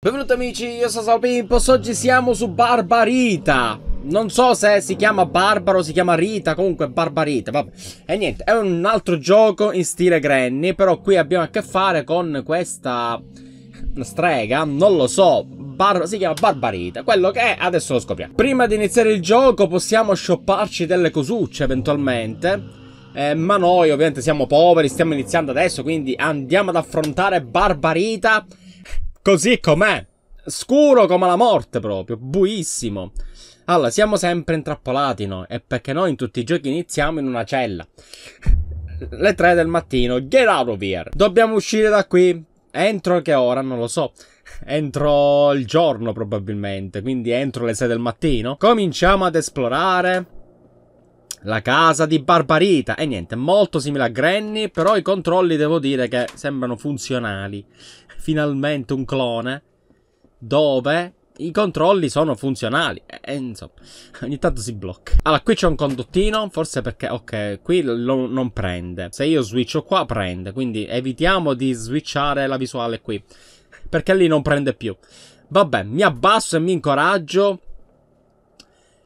Benvenuti amici, io sono Salpimpos, oggi siamo su Barbarita Non so se si chiama Barbaro, si chiama Rita, comunque Barbarita, vabbè E niente, è un altro gioco in stile Granny Però qui abbiamo a che fare con questa strega, non lo so Bar si chiama Barbarita, quello che è, adesso lo scopriamo Prima di iniziare il gioco possiamo shopparci delle cosucce eventualmente eh, ma noi ovviamente siamo poveri, stiamo iniziando adesso, quindi andiamo ad affrontare Barbarita Così com'è. Scuro come la morte proprio, buissimo. Allora, siamo sempre intrappolati no? E perché noi in tutti i giochi iniziamo in una cella. Le 3 del mattino, get out of here. Dobbiamo uscire da qui. Entro che ora, non lo so. Entro il giorno probabilmente, quindi entro le 6 del mattino. Cominciamo ad esplorare la casa di Barbarita. E niente, molto simile a Granny, però i controlli devo dire che sembrano funzionali finalmente un clone dove i controlli sono funzionali. E, insomma, ogni tanto si blocca. Allora, qui c'è un condottino, forse perché, ok, qui lo, non prende. Se io switcho qua, prende. Quindi evitiamo di switchare la visuale qui. Perché lì non prende più. Vabbè, mi abbasso e mi incoraggio.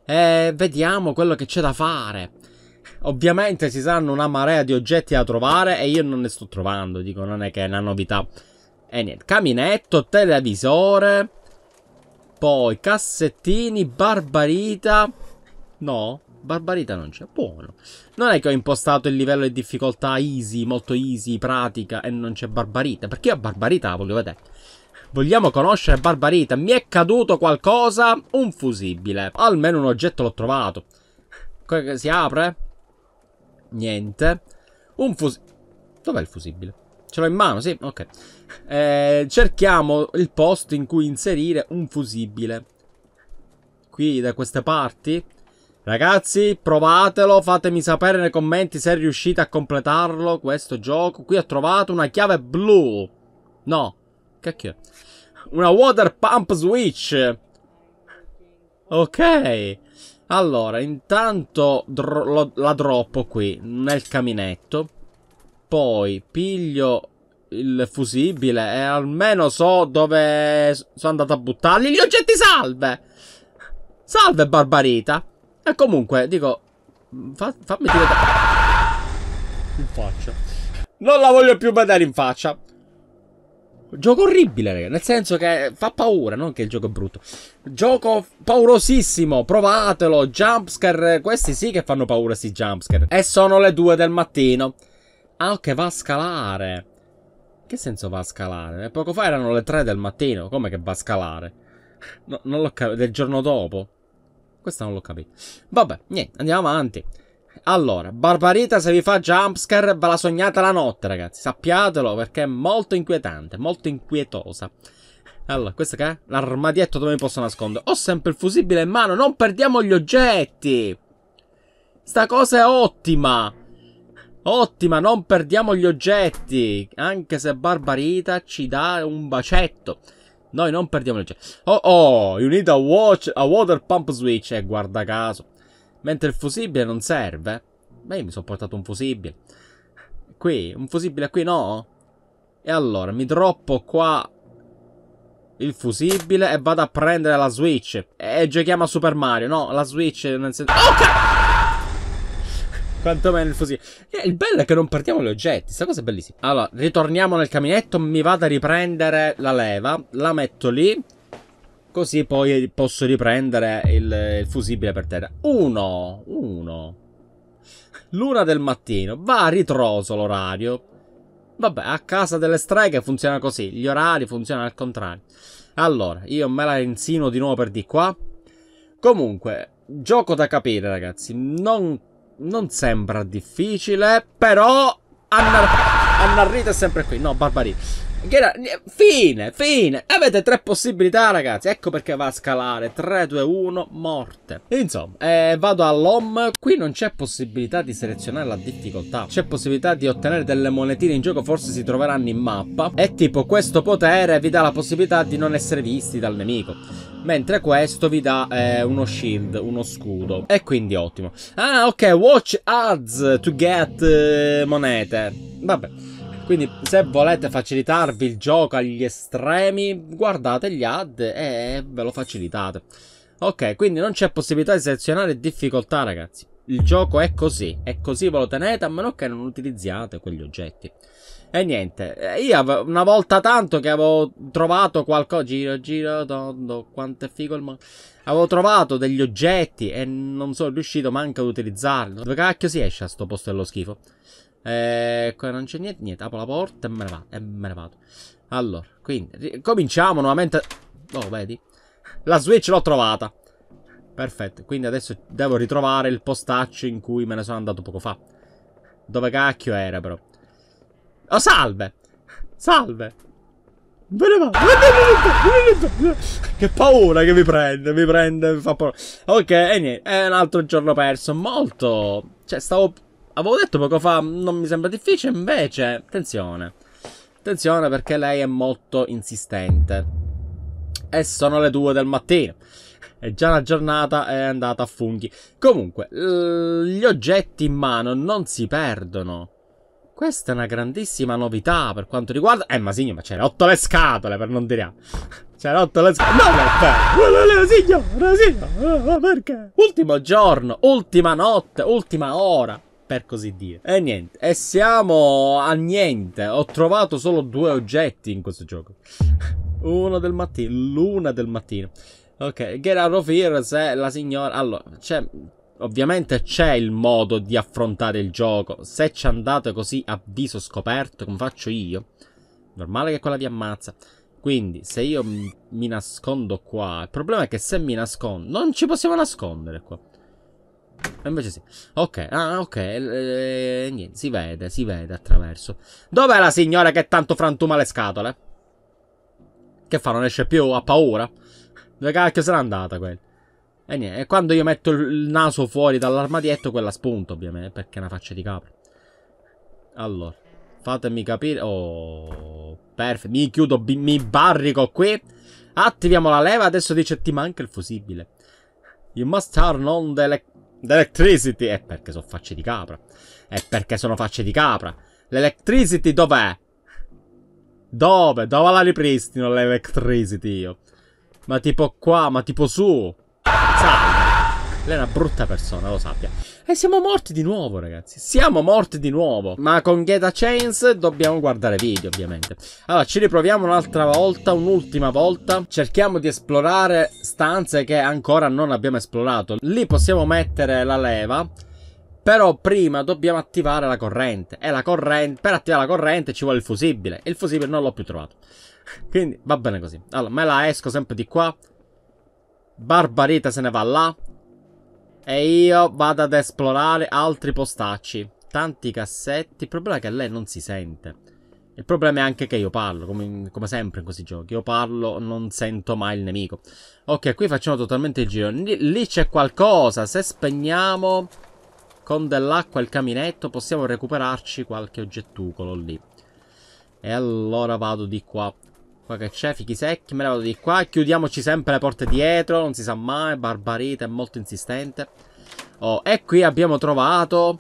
E vediamo quello che c'è da fare. Ovviamente ci saranno una marea di oggetti da trovare e io non ne sto trovando, dico, non è che è una novità. E niente, caminetto, televisore, poi cassettini, barbarita. No, barbarita non c'è, buono. Non è che ho impostato il livello di difficoltà easy, molto easy, pratica e non c'è barbarita. Perché io barbarita la voglio vedere. Vogliamo conoscere Barbarita. Mi è caduto qualcosa? Un fusibile. Almeno un oggetto l'ho trovato. Si apre? Niente. Un fusibile. Dov'è il fusibile? Ce l'ho in mano, sì, ok. Eh, cerchiamo il posto in cui inserire un fusibile. Qui, da queste parti. Ragazzi, provatelo, fatemi sapere nei commenti se riuscite a completarlo, questo gioco. Qui ho trovato una chiave blu. No, cacchio. Una water pump switch. Ok. Allora, intanto dro la droppo qui, nel caminetto. Poi piglio il fusibile e almeno so dove sono andato a buttargli gli oggetti salve. Salve Barbarita. E comunque, dico, mm, fa, fammi dire in faccia. Non la voglio più vedere in faccia. Gioco orribile, raga. Nel senso che fa paura, non che il gioco è brutto. Gioco paurosissimo, provatelo. Jumpscare, questi sì che fanno paura, sti jumpscare. E sono le due del mattino. Ah, ok, va a scalare che senso va a scalare? Eh, poco fa erano le 3 del mattino, come che va a scalare? No, non l'ho capito, del giorno dopo. Questa non l'ho capito. Vabbè, niente, andiamo avanti. Allora, Barbarita se vi fa jumpscare ve la sognate la notte, ragazzi. Sappiatelo perché è molto inquietante, molto inquietosa. Allora, questo che è? L'armadietto dove mi posso nascondere. Ho sempre il fusibile in mano, non perdiamo gli oggetti. Sta cosa è ottima. Ottima, non perdiamo gli oggetti. Anche se Barbarita ci dà un bacetto. Noi non perdiamo gli oggetti. Oh, oh, you need a, watch, a water pump switch. Eh, guarda caso. Mentre il fusibile non serve. Beh, io mi sono portato un fusibile. Qui, un fusibile qui no? E allora, mi droppo qua il fusibile e vado a prendere la Switch. E eh, giochiamo a Super Mario. No, la Switch nel senso... Oh, Quantomeno il fusilino. Eh, il bello è che non perdiamo gli oggetti. Sta cosa è bellissima. Allora, ritorniamo nel caminetto. Mi vado a riprendere la leva. La metto lì. Così poi posso riprendere il, il fusibile per terra. Uno. Uno. L'una del mattino. Va a ritroso l'orario. Vabbè, a casa delle streghe funziona così. Gli orari funzionano al contrario. Allora, io me la insino di nuovo per di qua. Comunque, gioco da capire, ragazzi. Non non sembra difficile, però Annar- Annarrita è sempre qui. No, Barbarì. Fine, fine. Avete tre possibilità, ragazzi. Ecco perché va a scalare. 3, 2, 1, morte. Insomma, eh, vado all'home. Qui non c'è possibilità di selezionare la difficoltà. C'è possibilità di ottenere delle monetine in gioco, forse si troveranno in mappa. E tipo, questo potere vi dà la possibilità di non essere visti dal nemico. Mentre questo vi dà eh, uno shield, uno scudo. E quindi ottimo. Ah, ok, watch ads to get eh, monete. Vabbè. Quindi se volete facilitarvi il gioco agli estremi, guardate gli ad e ve lo facilitate. Ok, quindi non c'è possibilità di selezionare difficoltà, ragazzi. Il gioco è così, è così ve lo tenete a meno che non utilizziate quegli oggetti. E niente, eh, io una volta tanto che avevo trovato qualcosa, giro, giro, tondo, quanto è figo il mondo. Avevo trovato degli oggetti e non sono riuscito manco ad utilizzarli. Dove cacchio si esce a sto posto dello schifo? Eh, non c'è niente, niente, apro la porta e me ne vado, e me ne vado. Allora, quindi, cominciamo nuovamente... Oh, vedi? La Switch l'ho trovata. Perfetto, quindi adesso devo ritrovare il postaccio in cui me ne sono andato poco fa. Dove cacchio era però? Oh, salve! Salve! Ve ne va! Che paura che mi prende, mi prende, mi fa paura. Ok, e niente, è un altro giorno perso, molto... Cioè, stavo... Avevo detto poco fa, non mi sembra difficile, invece... Attenzione. Attenzione perché lei è molto insistente. E sono le due del mattino. E già la giornata è andata a funghi. Comunque, gli oggetti in mano non si perdono. Questa è una grandissima novità per quanto riguarda... Eh, ma signor, ma c'è rotto le scatole, per non dire... C'è otto le scatole... No, no, signor, signor, perché? Ultimo giorno, ultima notte, ultima ora per così dire. E niente, e siamo a niente. Ho trovato solo due oggetti in questo gioco. Uno del mattino, l'una del mattino. Ok, Get Out of Here, se la signora... Allora, c'è... Ovviamente c'è il modo di affrontare il gioco. Se ci andate così a viso scoperto, come faccio io, normale che quella vi ammazza. Quindi, se io mi nascondo qua, il problema è che se mi nascondo, non ci possiamo nascondere qua. invece sì. Ok, ah, ok. Eh, eh, niente, si vede, si vede attraverso. Dov'è la signora che tanto frantuma le scatole? Che fa, non esce più? Ha paura? Dove cacchio se n'è andata quella? E niente, e quando io metto il naso fuori dall'armadietto, quella spunta, ovviamente, perché è una faccia di capra. Allora, fatemi capire... Oh, perfetto, mi chiudo, mi barrico qui. Attiviamo la leva, adesso dice ti manca il fusibile. You must turn on the, elec the electricity. È perché sono facce di capra. È perché sono facce di capra. L'electricity dov'è? Dove? Dove la ripristino l'electricity io? Ma tipo qua, ma tipo su. Lei è una brutta persona, lo sappia. E siamo morti di nuovo, ragazzi. Siamo morti di nuovo. Ma con Geta Chains dobbiamo guardare video, ovviamente. Allora, ci riproviamo un'altra volta, un'ultima volta. Cerchiamo di esplorare stanze che ancora non abbiamo esplorato. Lì possiamo mettere la leva. Però prima dobbiamo attivare la corrente. E la corrente, per attivare la corrente ci vuole il fusibile. il fusibile non l'ho più trovato. Quindi va bene così. Allora, me la esco sempre di qua. Barbarita se ne va là. E io vado ad esplorare altri postacci. Tanti cassetti. Il problema è che lei non si sente. Il problema è anche che io parlo, come, come sempre in questi giochi. Io parlo, non sento mai il nemico. Ok, qui facciamo totalmente il giro. Lì, lì c'è qualcosa. Se spegniamo con dell'acqua il caminetto, possiamo recuperarci qualche oggettucolo lì. E allora vado di qua. Qua che c'è, fichi secchi, me ne vado di qua. Chiudiamoci sempre le porte dietro, non si sa mai. Barbarita è molto insistente. Oh, e qui abbiamo trovato...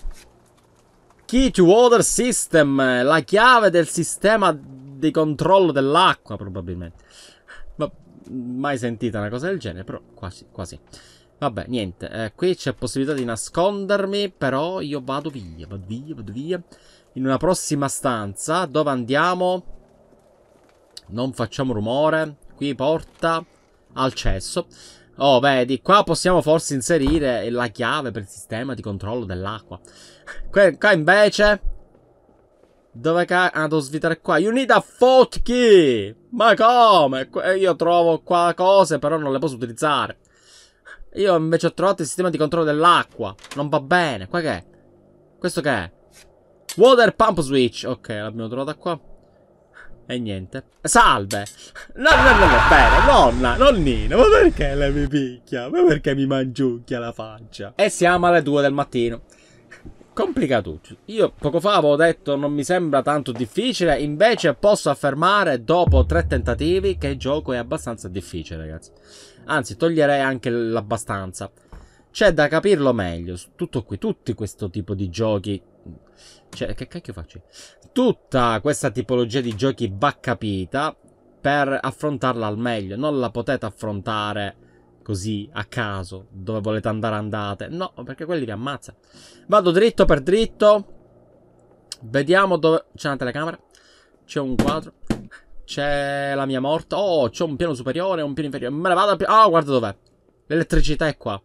Key to Water System, la chiave del sistema di controllo dell'acqua, probabilmente. Ma mai sentita una cosa del genere, però quasi, quasi. Vabbè, niente, eh, qui c'è possibilità di nascondermi, però io vado via, vado via, vado via. In una prossima stanza, dove andiamo... Non facciamo rumore. Qui porta al cesso. Oh, vedi, qua possiamo forse inserire la chiave per il sistema di controllo dell'acqua. Qua invece... Dove cazzo? Ah, devo svitare qua. You need a fotkey! Ma come? Eh, io trovo qua cose, però non le posso utilizzare. Io invece ho trovato il sistema di controllo dell'acqua. Non va bene. Qua che è? Questo che è? Water pump switch. Ok, l'abbiamo trovata qua. E niente. Salve! No, no, no, no, bene, nonna, nonnina, ma perché lei mi picchia? Ma perché mi mangiucchia la faccia? E siamo alle 2 del mattino. Complica tutto. Io poco fa avevo detto non mi sembra tanto difficile, invece posso affermare dopo tre tentativi che il gioco è abbastanza difficile, ragazzi. Anzi, toglierei anche l'abbastanza. C'è da capirlo meglio. Tutto qui, tutti questo tipo di giochi. Cioè, che cacchio faccio? Tutta questa tipologia di giochi va capita per affrontarla al meglio. Non la potete affrontare così a caso. Dove volete andare, andate. No, perché quelli vi ammazza. Vado dritto per dritto. Vediamo dove. C'è una telecamera. C'è un quadro. C'è la mia morte. Oh, c'è un piano superiore, e un piano inferiore. Me ne vado a. Oh, guarda dov'è. L'elettricità è qua.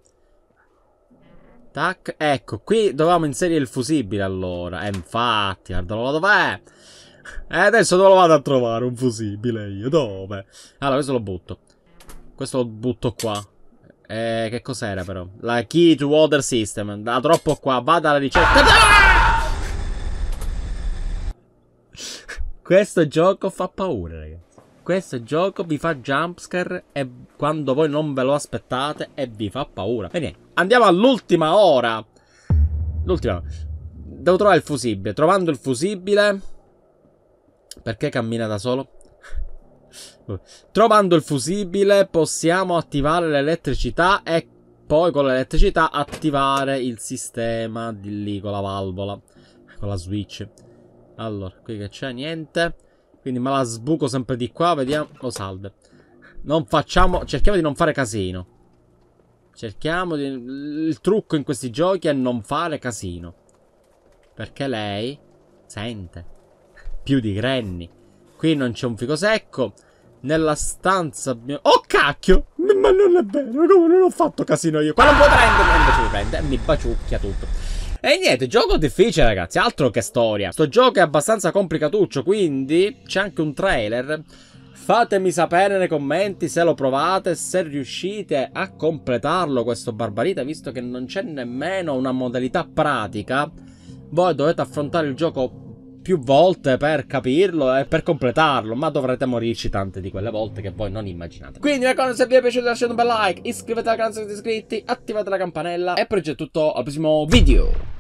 Tac, ecco, qui dovevamo inserire il fusibile allora. E eh, infatti, guardalo dov'è. E eh. eh, adesso dove lo vado a trovare un fusibile io? Dove? Allora, questo lo butto. Questo lo butto qua. Eh, che cos'era però? La key to water system. Da troppo qua, vada alla ricerca. Ah! Questo gioco fa paura, raga questo gioco vi fa jumpscare e quando voi non ve lo aspettate e vi fa paura. E niente, andiamo all'ultima ora. L'ultima. ora. Devo trovare il fusibile. Trovando il fusibile... Perché cammina da solo? Trovando il fusibile possiamo attivare l'elettricità e poi con l'elettricità attivare il sistema di lì con la valvola, con la switch. Allora, qui che c'è niente. Quindi me la sbuco sempre di qua, vediamo. Lo salve. Non facciamo... Cerchiamo di non fare casino. Cerchiamo di... Il trucco in questi giochi è non fare casino. Perché lei sente più di Granny. Qui non c'è un fico secco. Nella stanza... Oh cacchio! Ma non è vero, come non ho fatto casino io. Qua non può prendere, mi baciucchia tutto. E niente, gioco difficile ragazzi, altro che storia. Sto gioco è abbastanza complicatuccio, quindi c'è anche un trailer. Fatemi sapere nei commenti se lo provate, se riuscite a completarlo questo Barbarita, visto che non c'è nemmeno una modalità pratica. Voi dovete affrontare il gioco più volte per capirlo e per completarlo, ma dovrete morirci tante di quelle volte che voi non immaginate. Quindi raccomando se vi è piaciuto lasciate un bel like, iscrivetevi al canale se siete iscritti, attivate la campanella e poi c'è tutto al prossimo video.